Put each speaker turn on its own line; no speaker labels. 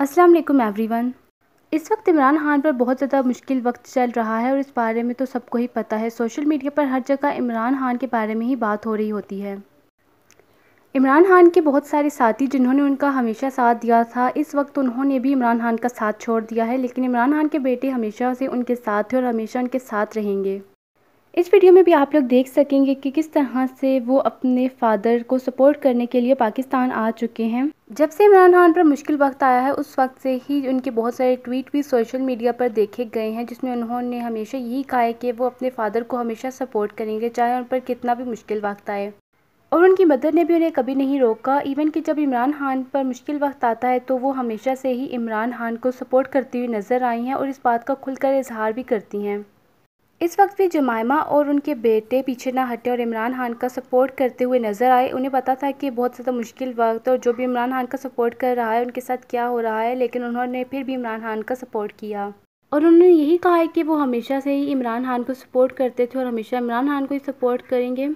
अस्सलाम वालेकुम एवरीवन इस वक्त इमरान खान पर बहुत ज़्यादा मुश्किल वक्त चल रहा है और इस बारे में तो सबको ही पता है सोशल मीडिया पर हर जगह इमरान खान के बारे में ही बात हो रही होती है इमरान खान के बहुत सारे साथी जिन्होंने उनका हमेशा साथ दिया था इस वक्त उन्होंने भी इमरान खान का साथ छोड़ दिया है लेकिन इमरान खान के बेटे हमेशा से उनके साथ थे और हमेशा उनके साथ रहेंगे इस वीडियो में भी आप लोग देख सकेंगे कि किस तरह से वो अपने फादर को सपोर्ट करने के लिए पाकिस्तान आ चुके हैं जब से इमरान खान पर मुश्किल वक्त आया है उस वक्त से ही उनके बहुत सारे ट्वीट भी सोशल मीडिया पर देखे गए हैं जिसमें उन्होंने हमेशा यही कहा है कि वो अपने फादर को हमेशा सपोर्ट करेंगे चाहे उन पर कितना भी मुश्किल वक्त आए और उनकी मदर ने भी उन्हें कभी नहीं रोका इवन कि जब इमरान खान पर मुश्किल वक्त आता है तो वो हमेशा से ही इमरान खान को सपोर्ट करती हुई नज़र आई हैं और इस बात का खुलकर इजहार भी करती हैं इस वक्त भी जमायमा और उनके बेटे पीछे ना हटे और इमरान खान का सपोर्ट करते हुए नज़र आए उन्हें पता था कि बहुत ज़्यादा मुश्किल वक्त और जो भी इमरान खान का सपोर्ट कर रहा है उनके साथ क्या हो रहा है लेकिन उन्होंने फिर भी इमरान खान का सपोर्ट किया और उन्होंने यही कहा है कि वो हमेशा से ही इमरान खान को सपोर्ट करते थे और हमेशा इमरान खान को ही सपोर्ट करेंगे